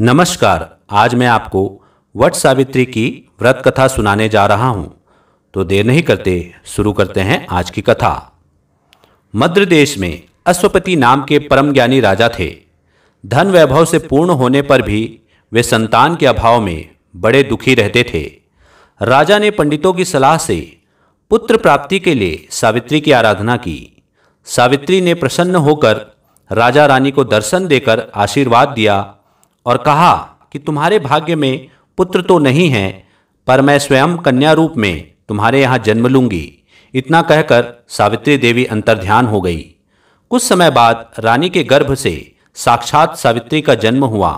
नमस्कार आज मैं आपको वट सावित्री की व्रत कथा सुनाने जा रहा हूं तो देर नहीं करते शुरू करते हैं आज की कथा मध्य देश में अश्वपति नाम के परम ज्ञानी राजा थे धन वैभव से पूर्ण होने पर भी वे संतान के अभाव में बड़े दुखी रहते थे राजा ने पंडितों की सलाह से पुत्र प्राप्ति के लिए सावित्री की आराधना की सावित्री ने प्रसन्न होकर राजा रानी को दर्शन देकर आशीर्वाद दिया और कहा कि तुम्हारे भाग्य में पुत्र तो नहीं है पर मैं स्वयं कन्या रूप में तुम्हारे यहाँ जन्म लूंगी इतना कहकर सावित्री देवी अंतर्ध्यान हो गई कुछ समय बाद रानी के गर्भ से साक्षात सावित्री का जन्म हुआ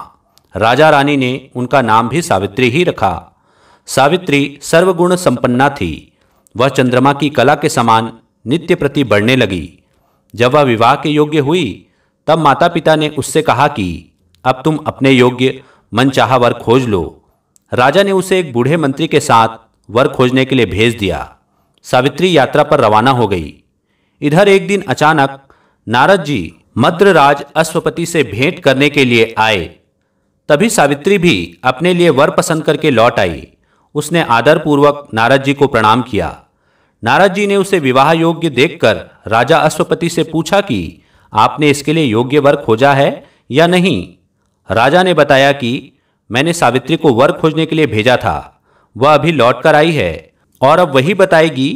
राजा रानी ने उनका नाम भी सावित्री ही रखा सावित्री सर्वगुण संपन्ना थी वह चंद्रमा की कला के समान नित्य प्रति बढ़ने लगी जब वह विवाह के योग्य हुई तब माता पिता ने उससे कहा कि अब तुम अपने योग्य मनचाहा वर खोज लो राजा ने उसे एक बूढ़े मंत्री के साथ वर खोजने के लिए भेज दिया सावित्री यात्रा पर रवाना हो गई इधर एक दिन अचानक नारद जी मद्रराज अश्वपति से भेंट करने के लिए आए तभी सावित्री भी अपने लिए वर पसंद करके लौट आई उसने आदरपूर्वक नारद जी को प्रणाम किया नारद जी ने उसे विवाह योग्य देखकर राजा अश्वपति से पूछा कि आपने इसके लिए योग्य वर खोजा है या नहीं राजा ने बताया कि मैंने सावित्री को वर खोजने के लिए भेजा था वह अभी लौट कर आई है और अब वही बताएगी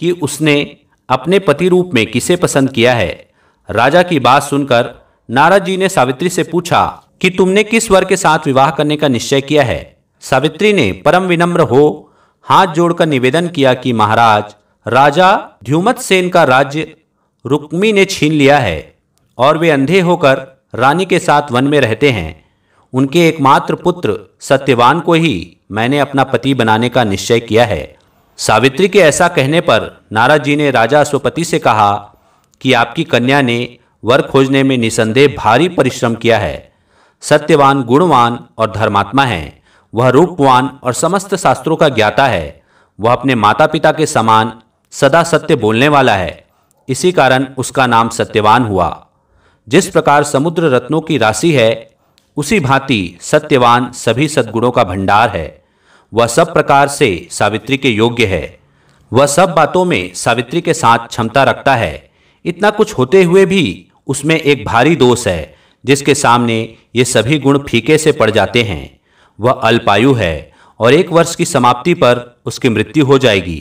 कि उसने अपने पति रूप में किसे पसंद किया है राजा की बात सुनकर नारद जी ने सावित्री से पूछा कि तुमने किस वर के साथ विवाह करने का निश्चय किया है सावित्री ने परम विनम्र हो हाथ जोड़कर निवेदन किया कि महाराज राजा ध्युमत सेन का राज्य रुक्मी ने छीन लिया है और वे अंधे होकर रानी के साथ वन में रहते हैं उनके एकमात्र पुत्र सत्यवान को ही मैंने अपना पति बनाने का निश्चय किया है सावित्री के ऐसा कहने पर नाराज जी ने राजा अश्वपति से कहा कि आपकी कन्या ने वर खोजने में निसंदेह भारी परिश्रम किया है सत्यवान गुणवान और धर्मात्मा है वह रूपवान और समस्त शास्त्रों का ज्ञाता है वह अपने माता पिता के समान सदा सत्य बोलने वाला है इसी कारण उसका नाम सत्यवान हुआ जिस प्रकार समुद्र रत्नों की राशि है उसी भांति सत्यवान सभी सद्गुणों का भंडार है वह सब प्रकार से सावित्री के योग्य है वह सब बातों में सावित्री के साथ क्षमता रखता है इतना कुछ होते हुए भी उसमें एक भारी दोष है जिसके सामने ये सभी गुण फीके से पड़ जाते हैं वह अल्पायु है और एक वर्ष की समाप्ति पर उसकी मृत्यु हो जाएगी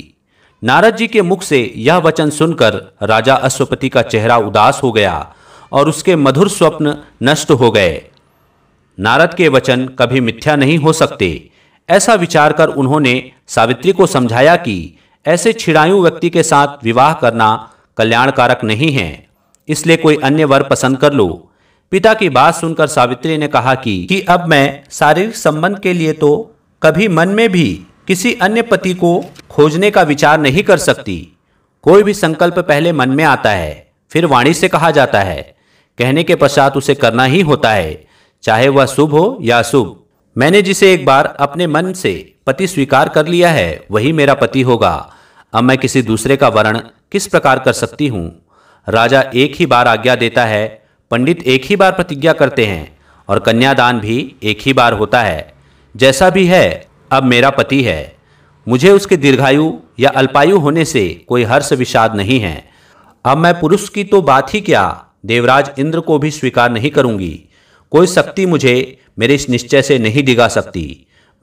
नारद जी के मुख से यह वचन सुनकर राजा अश्वपति का चेहरा उदास हो गया और उसके मधुर स्वप्न नष्ट हो गए नारद के वचन कभी मिथ्या नहीं हो सकते ऐसा विचार कर उन्होंने सावित्री को समझाया कि ऐसे छिड़ायु व्यक्ति के साथ विवाह करना कल्याणकारक नहीं है इसलिए कोई अन्य वर पसंद कर लो पिता की बात सुनकर सावित्री ने कहा कि कि अब मैं शारीरिक संबंध के लिए तो कभी मन में भी किसी अन्य पति को खोजने का विचार नहीं कर सकती कोई भी संकल्प पहले मन में आता है फिर वाणी से कहा जाता है कहने के पश्चात उसे करना ही होता है चाहे वह शुभ हो या अशुभ मैंने जिसे एक बार अपने मन से पति स्वीकार कर लिया है वही मेरा पति होगा अब मैं किसी दूसरे का वर्ण किस प्रकार कर सकती हूँ राजा एक ही बार आज्ञा देता है पंडित एक ही बार प्रतिज्ञा करते हैं और कन्यादान भी एक ही बार होता है जैसा भी है अब मेरा पति है मुझे उसके दीर्घायु या अल्पायु होने से कोई हर्ष विषाद नहीं है अब मैं पुरुष की तो बात ही क्या देवराज इंद्र को भी स्वीकार नहीं करूंगी कोई शक्ति मुझे मेरे इस निश्चय से नहीं डिगा सकती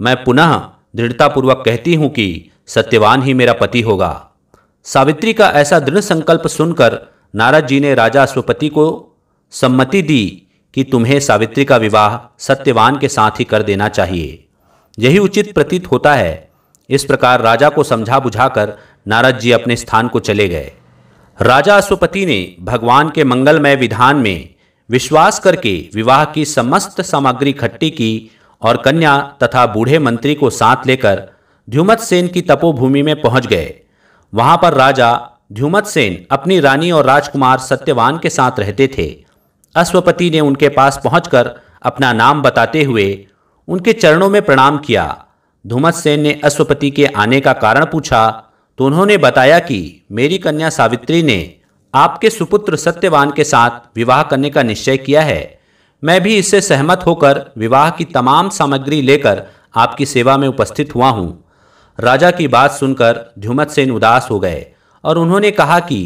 मैं पुनः दृढ़तापूर्वक कहती हूं कि सत्यवान ही मेरा पति होगा सावित्री का ऐसा दृढ़ संकल्प सुनकर नारद जी ने राजा अश्वपति को सम्मति दी कि तुम्हें सावित्री का विवाह सत्यवान के साथ ही कर देना चाहिए यही उचित प्रतीत होता है इस प्रकार राजा को समझा बुझाकर नारद जी अपने स्थान को चले गए राजा अश्वपति ने भगवान के मंगलमय विधान में विश्वास करके विवाह की समस्त सामग्री इकट्ठी की और कन्या तथा बूढ़े मंत्री को साथ लेकर ध्युमत सेन की तपोभूमि में पहुंच गए वहां पर राजा ध्युमत सेन अपनी रानी और राजकुमार सत्यवान के साथ रहते थे अश्वपति ने उनके पास पहुंचकर अपना नाम बताते हुए उनके चरणों में प्रणाम किया धुमत सेन ने अश्वपति के आने का कारण पूछा तो उन्होंने बताया कि मेरी कन्या सावित्री ने आपके सुपुत्र सत्यवान के साथ विवाह करने का निश्चय किया है मैं भी इससे सहमत होकर विवाह की तमाम सामग्री लेकर आपकी सेवा में उपस्थित हुआ हूँ राजा की बात सुनकर झुमत सेन उदास हो गए और उन्होंने कहा कि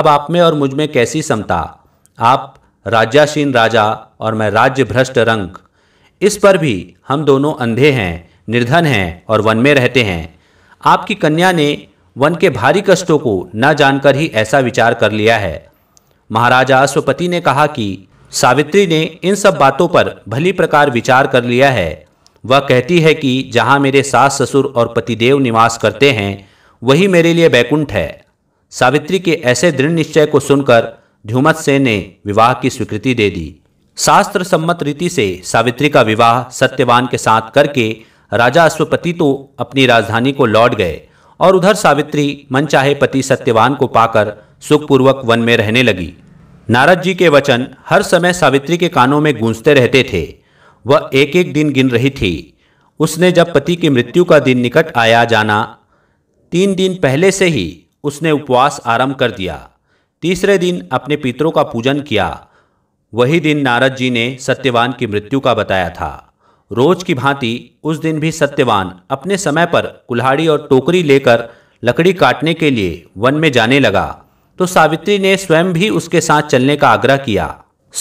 अब आप में और मुझ में कैसी समता आप राज्याशीन राजा और मैं राज्य भ्रष्ट रंग इस पर भी हम दोनों अंधे हैं निर्धन हैं और वन में रहते हैं आपकी कन्या ने वन के भारी कष्टों को न जानकर ही ऐसा विचार कर लिया है महाराजा अश्वपति ने कहा कि सावित्री ने इन सब बातों पर भली प्रकार विचार कर लिया है वह कहती है कि जहाँ मेरे सास ससुर और पतिदेव निवास करते हैं वही मेरे लिए बैकुंठ है सावित्री के ऐसे दृढ़ निश्चय को सुनकर ध्युमत सेन ने विवाह की स्वीकृति दे दी शास्त्र सम्मत रीति से सावित्री का विवाह सत्यवान के साथ करके राजा अश्वपति तो अपनी राजधानी को लौट गए और उधर सावित्री मनचाहे पति सत्यवान को पाकर सुखपूर्वक वन में रहने लगी नारद जी के वचन हर समय सावित्री के कानों में गूंजते रहते थे वह एक एक दिन गिन रही थी उसने जब पति की मृत्यु का दिन निकट आया जाना तीन दिन पहले से ही उसने उपवास आरंभ कर दिया तीसरे दिन अपने पितरों का पूजन किया वही दिन नारद जी ने सत्यवान की मृत्यु का बताया था रोज की भांति उस दिन भी सत्यवान अपने समय पर कुल्हाड़ी और टोकरी लेकर लकड़ी काटने के लिए वन में जाने लगा तो सावित्री ने स्वयं भी उसके साथ चलने का आग्रह किया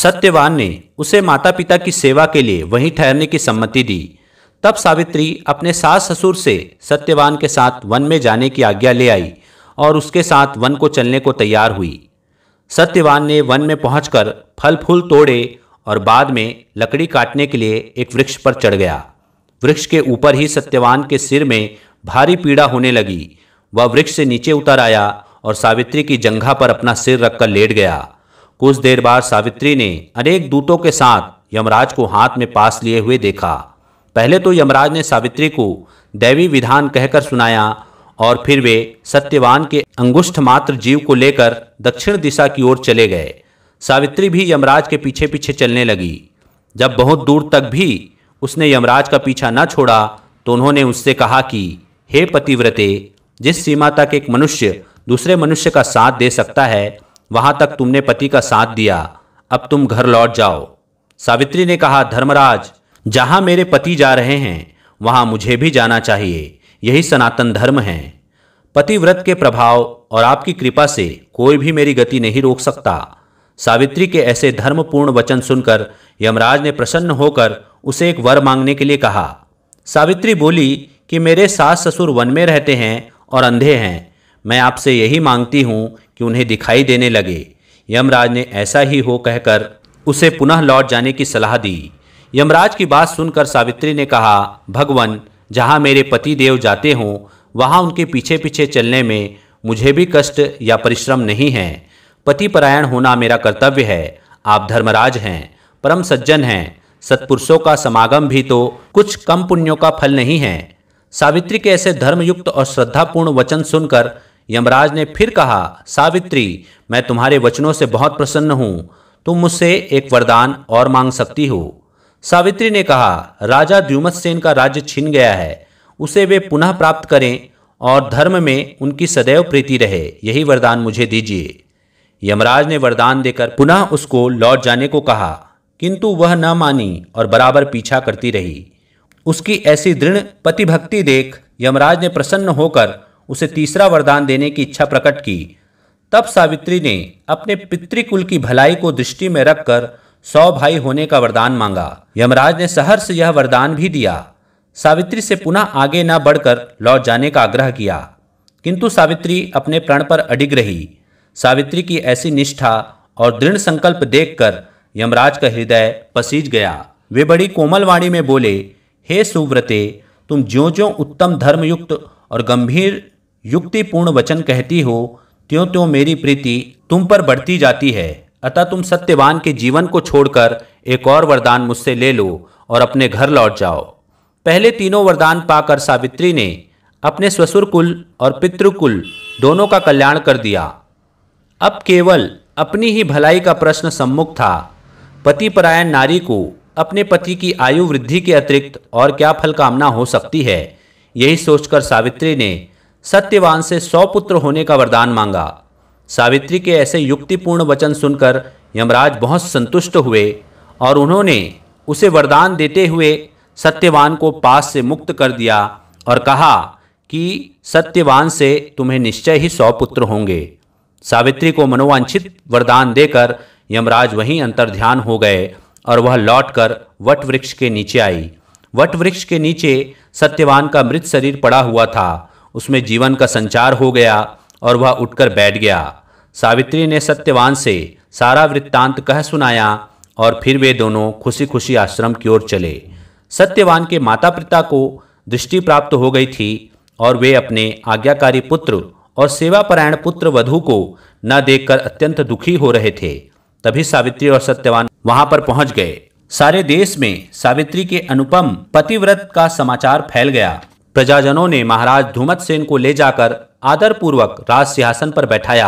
सत्यवान ने उसे माता पिता की सेवा के लिए वहीं ठहरने की सम्मति दी तब सावित्री अपने सास ससुर से सत्यवान के साथ वन में जाने की आज्ञा ले आई और उसके साथ वन को चलने को तैयार हुई सत्यवान ने वन में पहुंचकर फल फूल तोड़े और बाद में लकड़ी काटने के लिए एक वृक्ष पर चढ़ गया वृक्ष के ऊपर ही सत्यवान के सिर में भारी पीड़ा होने लगी वह वृक्ष से नीचे उतर आया और सावित्री की जंघा पर अपना सिर रखकर लेट गया कुछ देर बाद सावित्री ने अनेक दूतों के साथ यमराज को हाथ में पास लिए हुए देखा पहले तो यमराज ने सावित्री को दैवी विधान कहकर सुनाया और फिर वे सत्यवान के अंगुष्ठ मात्र जीव को लेकर दक्षिण दिशा की ओर चले गए सावित्री भी यमराज के पीछे पीछे चलने लगी जब बहुत दूर तक भी उसने यमराज का पीछा न छोड़ा तो उन्होंने उससे कहा कि हे पतिव्रते जिस सीमा तक एक मनुष्य दूसरे मनुष्य का साथ दे सकता है वहाँ तक तुमने पति का साथ दिया अब तुम घर लौट जाओ सावित्री ने कहा धर्मराज जहाँ मेरे पति जा रहे हैं वहाँ मुझे भी जाना चाहिए यही सनातन धर्म है पतिव्रत के प्रभाव और आपकी कृपा से कोई भी मेरी गति नहीं रोक सकता सावित्री के ऐसे धर्मपूर्ण वचन सुनकर यमराज ने प्रसन्न होकर उसे एक वर मांगने के लिए कहा सावित्री बोली कि मेरे सास ससुर वन में रहते हैं और अंधे हैं मैं आपसे यही मांगती हूँ कि उन्हें दिखाई देने लगे यमराज ने ऐसा ही हो कहकर उसे पुनः लौट जाने की सलाह दी यमराज की बात सुनकर सावित्री ने कहा भगवान जहाँ मेरे पति देव जाते हों वहाँ उनके पीछे पीछे चलने में मुझे भी कष्ट या परिश्रम नहीं है पति परायण होना मेरा कर्तव्य है आप धर्मराज हैं परम सज्जन हैं सत्पुरुषों का समागम भी तो कुछ कम पुण्यों का फल नहीं है सावित्री के ऐसे धर्मयुक्त और श्रद्धापूर्ण वचन सुनकर यमराज ने फिर कहा सावित्री मैं तुम्हारे वचनों से बहुत प्रसन्न हूँ तुम मुझसे एक वरदान और मांग सकती हो सावित्री ने कहा राजा द्युमत सेन का राज्य छिन गया है उसे वे पुनः प्राप्त करें और धर्म में उनकी सदैव प्रीति रहे यही वरदान मुझे दीजिए यमराज ने वरदान देकर पुनः उसको लौट जाने को कहा किंतु वह न मानी और बराबर पीछा करती रही उसकी ऐसी दृढ़ पतिभक्ति देख यमराज ने प्रसन्न होकर उसे तीसरा वरदान देने की इच्छा प्रकट की तब सावित्री ने अपने पितृकुल की भलाई को दृष्टि में रखकर सौ भाई होने का वरदान मांगा यमराज ने सहर्ष यह वरदान भी दिया सावित्री से पुनः आगे न बढ़कर लौट जाने का आग्रह किया किंतु सावित्री अपने प्रण पर अडिग रही सावित्री की ऐसी निष्ठा और दृढ़ संकल्प देखकर यमराज का हृदय पसीज गया वे बड़ी कोमल वाणी में बोले हे सुव्रते तुम ज्यो ज्यो उत्तम धर्मयुक्त और गंभीर युक्तिपूर्ण वचन कहती हो त्यों त्यों मेरी प्रीति तुम पर बढ़ती जाती है अतः तुम सत्यवान के जीवन को छोड़कर एक और वरदान मुझसे ले लो और अपने घर लौट जाओ पहले तीनों वरदान पाकर सावित्री ने अपने ससुर कुल और पितृकुल दोनों का कल्याण कर दिया अब केवल अपनी ही भलाई का प्रश्न सम्मुख था पति परायण नारी को अपने पति की आयु वृद्धि के अतिरिक्त और क्या फल कामना हो सकती है यही सोचकर सावित्री ने सत्यवान से सौ पुत्र होने का वरदान मांगा सावित्री के ऐसे युक्तिपूर्ण वचन सुनकर यमराज बहुत संतुष्ट हुए और उन्होंने उसे वरदान देते हुए सत्यवान को पास से मुक्त कर दिया और कहा कि सत्यवान से तुम्हें निश्चय ही सौ पुत्र होंगे सावित्री को मनोवांछित वरदान देकर यमराज वहीं अंतर्ध्यान हो गए और वह लौटकर वट वृक्ष के नीचे आई वट वृक्ष के नीचे सत्यवान का मृत शरीर पड़ा हुआ था उसमें जीवन का संचार हो गया और वह उठकर बैठ गया सावित्री ने सत्यवान से सारा वृत्तांत कह सुनाया और फिर वे दोनों खुशी खुशी आश्रम की ओर चले सत्यवान के माता पिता को दृष्टि प्राप्त हो गई थी और वे अपने आज्ञाकारी पुत्र और सेवापरायण पुत्र वधु को न देखकर अत्यंत दुखी हो रहे थे तभी सावित्री और सत्यवान वहां पर पहुंच गए सारे देश में सावित्री के अनुपम पतिव्रत का समाचार फैल गया प्रजाजनों ने महाराज धूमत सेन को ले जाकर आदर पूर्वक राज सिंहासन पर बैठाया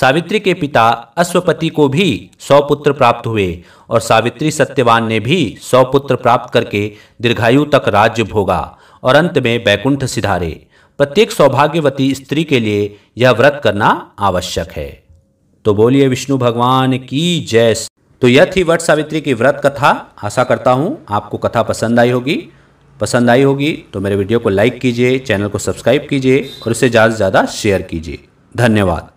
सावित्री के पिता अश्वपति को भी सौ पुत्र प्राप्त हुए और सावित्री सत्यवान ने भी सौ पुत्र प्राप्त करके दीर्घायु तक राज्य भोगा और अंत में बैकुंठ सिधारे प्रत्येक सौभाग्यवती स्त्री के लिए यह व्रत करना आवश्यक है तो बोलिए विष्णु भगवान की जय तो यह थी वट सावित्री की व्रत कथा आशा करता हूँ आपको कथा पसंद आई होगी पसंद आई होगी तो मेरे वीडियो को लाइक कीजिए चैनल को सब्सक्राइब कीजिए और इसे ज़्यादा से ज़्यादा शेयर कीजिए धन्यवाद